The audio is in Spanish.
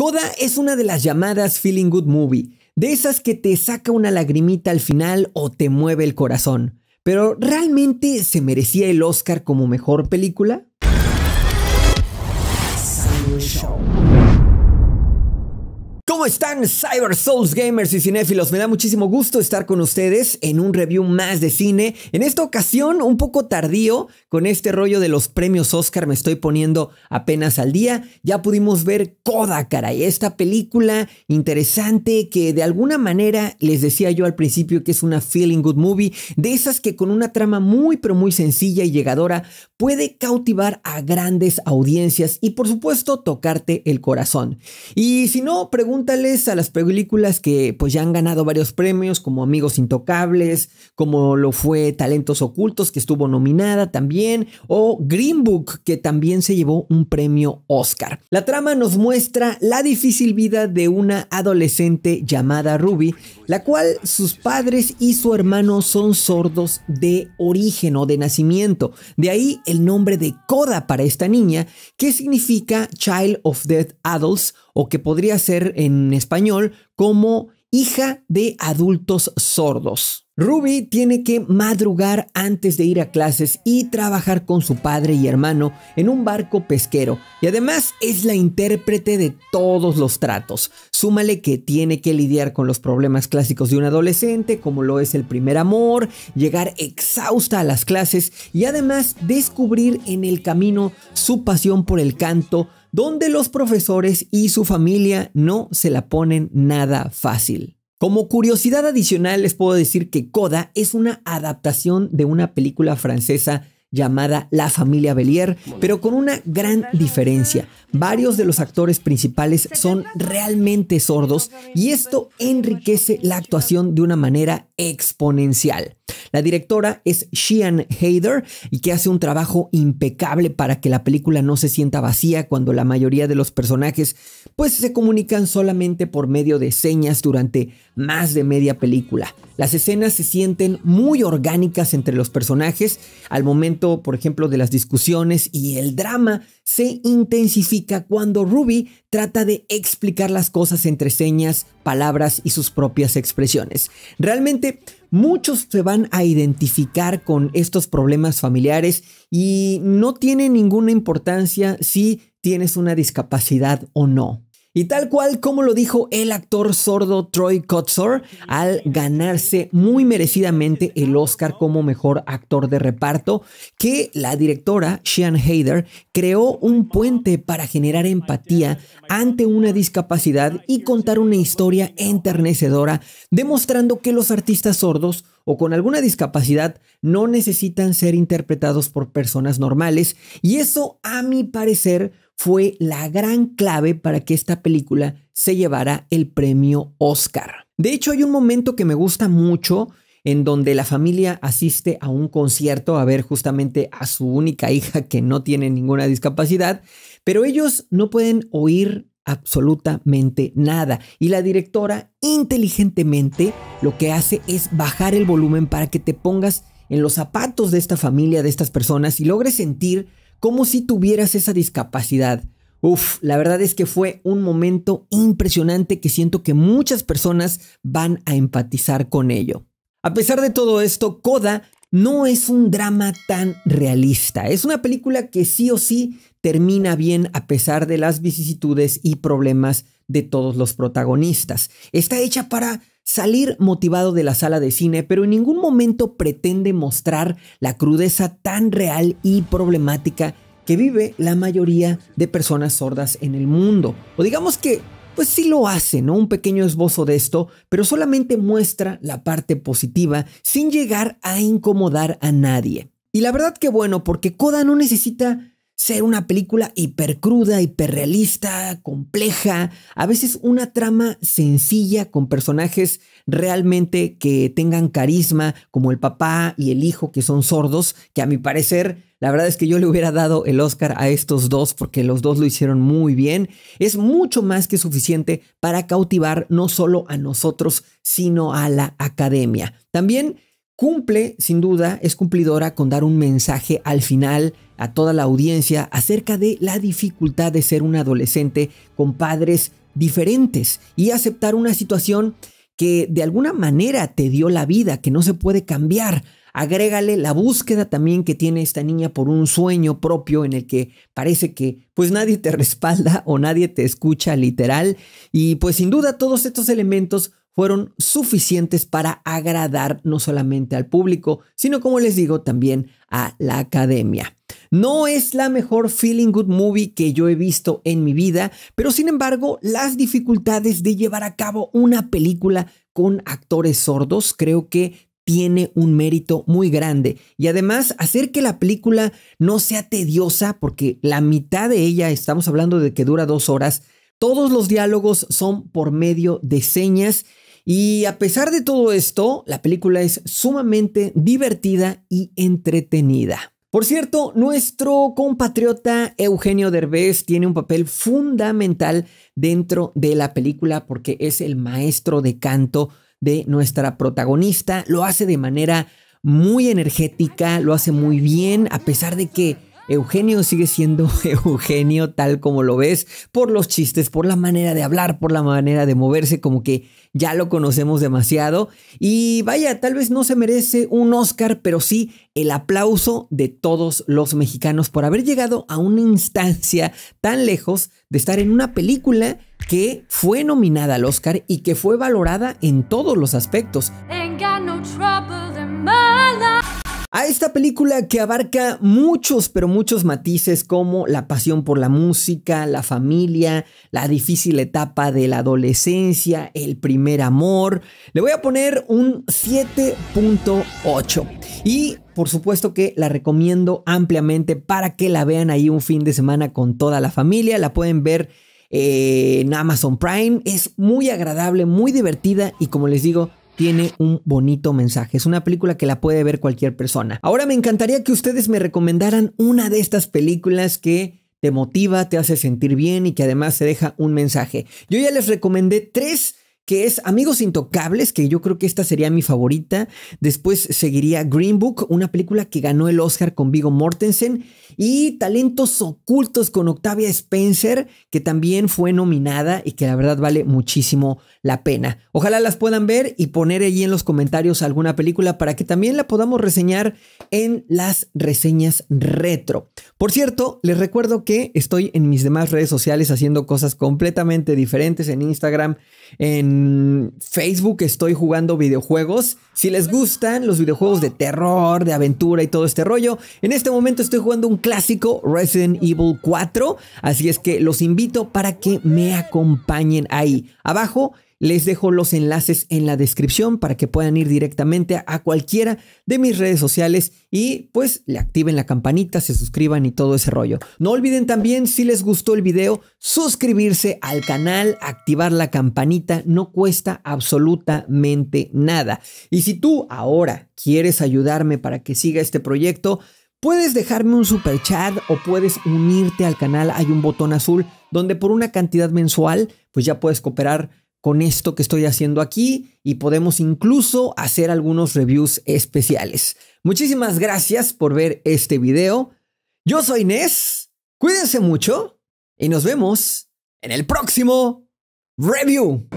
Coda es una de las llamadas Feeling Good Movie, de esas que te saca una lagrimita al final o te mueve el corazón. Pero ¿realmente se merecía el Oscar como mejor película? ¿Cómo están Cyber Souls gamers y cinéfilos? Me da muchísimo gusto estar con ustedes en un review más de cine. En esta ocasión un poco tardío con este rollo de los premios Oscar, me estoy poniendo apenas al día. Ya pudimos ver Coda, esta película interesante que de alguna manera les decía yo al principio que es una feeling good movie, de esas que con una trama muy pero muy sencilla y llegadora puede cautivar a grandes audiencias y por supuesto tocarte el corazón. Y si no, pregunta a las películas que pues ya han ganado varios premios, como Amigos Intocables, como lo fue Talentos Ocultos, que estuvo nominada también, o Green Book, que también se llevó un premio Oscar. La trama nos muestra la difícil vida de una adolescente llamada Ruby, la cual sus padres y su hermano son sordos de origen o de nacimiento. De ahí el nombre de Coda para esta niña, que significa Child of Dead Adults o que podría ser en español como hija de adultos sordos. Ruby tiene que madrugar antes de ir a clases y trabajar con su padre y hermano en un barco pesquero y además es la intérprete de todos los tratos. Súmale que tiene que lidiar con los problemas clásicos de un adolescente como lo es el primer amor, llegar exhausta a las clases y además descubrir en el camino su pasión por el canto, donde los profesores y su familia no se la ponen nada fácil. Como curiosidad adicional les puedo decir que Coda es una adaptación de una película francesa llamada La familia Belier, pero con una gran diferencia. Varios de los actores principales son realmente sordos y esto enriquece la actuación de una manera exponencial. La directora es Sheehan Hader y que hace un trabajo impecable para que la película no se sienta vacía cuando la mayoría de los personajes pues se comunican solamente por medio de señas durante más de media película. Las escenas se sienten muy orgánicas entre los personajes al momento, por ejemplo, de las discusiones y el drama se intensifica cuando Ruby trata de explicar las cosas entre señas, palabras y sus propias expresiones. Realmente muchos se van a identificar con estos problemas familiares y no tiene ninguna importancia si tienes una discapacidad o no. Y tal cual como lo dijo el actor sordo Troy Kotsur al ganarse muy merecidamente el Oscar como mejor actor de reparto, que la directora Sean Hayder creó un puente para generar empatía ante una discapacidad y contar una historia enternecedora, demostrando que los artistas sordos o con alguna discapacidad no necesitan ser interpretados por personas normales y eso a mi parecer fue la gran clave para que esta película se llevara el premio Oscar. De hecho, hay un momento que me gusta mucho en donde la familia asiste a un concierto a ver justamente a su única hija que no tiene ninguna discapacidad, pero ellos no pueden oír absolutamente nada. Y la directora inteligentemente lo que hace es bajar el volumen para que te pongas en los zapatos de esta familia, de estas personas y logres sentir como si tuvieras esa discapacidad. Uf, la verdad es que fue un momento impresionante que siento que muchas personas van a empatizar con ello. A pesar de todo esto, Coda no es un drama tan realista. Es una película que sí o sí termina bien a pesar de las vicisitudes y problemas de todos los protagonistas. Está hecha para salir motivado de la sala de cine, pero en ningún momento pretende mostrar la crudeza tan real y problemática que vive la mayoría de personas sordas en el mundo. O digamos que, pues sí lo hace, ¿no? Un pequeño esbozo de esto, pero solamente muestra la parte positiva sin llegar a incomodar a nadie. Y la verdad que bueno, porque Coda no necesita ser una película hipercruda, hiperrealista, compleja, a veces una trama sencilla con personajes realmente que tengan carisma, como el papá y el hijo que son sordos, que a mi parecer la verdad es que yo le hubiera dado el Oscar a estos dos porque los dos lo hicieron muy bien. Es mucho más que suficiente para cautivar no solo a nosotros, sino a la academia. También cumple, sin duda, es cumplidora con dar un mensaje al final a toda la audiencia acerca de la dificultad de ser un adolescente con padres diferentes y aceptar una situación que de alguna manera te dio la vida, que no se puede cambiar. Agrégale la búsqueda también que tiene esta niña por un sueño propio en el que parece que pues nadie te respalda o nadie te escucha literal y pues sin duda todos estos elementos fueron suficientes para agradar no solamente al público, sino como les digo, también a la academia. No es la mejor Feeling Good Movie que yo he visto en mi vida, pero sin embargo las dificultades de llevar a cabo una película con actores sordos creo que tiene un mérito muy grande y además hacer que la película no sea tediosa porque la mitad de ella, estamos hablando de que dura dos horas, todos los diálogos son por medio de señas y a pesar de todo esto, la película es sumamente divertida y entretenida. Por cierto, nuestro compatriota Eugenio Derbez tiene un papel fundamental dentro de la película porque es el maestro de canto de nuestra protagonista. Lo hace de manera muy energética, lo hace muy bien, a pesar de que Eugenio sigue siendo Eugenio tal como lo ves, por los chistes, por la manera de hablar, por la manera de moverse, como que ya lo conocemos demasiado. Y vaya, tal vez no se merece un Oscar, pero sí el aplauso de todos los mexicanos por haber llegado a una instancia tan lejos de estar en una película que fue nominada al Oscar y que fue valorada en todos los aspectos a esta película que abarca muchos, pero muchos matices como la pasión por la música, la familia, la difícil etapa de la adolescencia, el primer amor. Le voy a poner un 7.8. Y por supuesto que la recomiendo ampliamente para que la vean ahí un fin de semana con toda la familia. La pueden ver eh, en Amazon Prime. Es muy agradable, muy divertida y como les digo, tiene un bonito mensaje. Es una película que la puede ver cualquier persona. Ahora me encantaría que ustedes me recomendaran una de estas películas que te motiva, te hace sentir bien y que además te deja un mensaje. Yo ya les recomendé tres que es Amigos Intocables, que yo creo que esta sería mi favorita. Después seguiría Green Book, una película que ganó el Oscar con Vigo Mortensen. Y Talentos Ocultos con Octavia Spencer, que también fue nominada y que la verdad vale muchísimo la pena. Ojalá las puedan ver y poner allí en los comentarios alguna película para que también la podamos reseñar en las reseñas retro. Por cierto, les recuerdo que estoy en mis demás redes sociales haciendo cosas completamente diferentes en Instagram, en Facebook estoy jugando videojuegos. Si les gustan los videojuegos de terror, de aventura y todo este rollo, en este momento estoy jugando un clásico Resident Evil 4. Así es que los invito para que me acompañen ahí. Abajo les dejo los enlaces en la descripción para que puedan ir directamente a cualquiera de mis redes sociales y pues le activen la campanita, se suscriban y todo ese rollo. No olviden también, si les gustó el video, suscribirse al canal, activar la campanita, no cuesta absolutamente nada. Y si tú ahora quieres ayudarme para que siga este proyecto, Puedes dejarme un super chat o puedes unirte al canal. Hay un botón azul donde por una cantidad mensual, pues ya puedes cooperar con esto que estoy haciendo aquí y podemos incluso hacer algunos reviews especiales. Muchísimas gracias por ver este video. Yo soy Inés, cuídense mucho y nos vemos en el próximo review.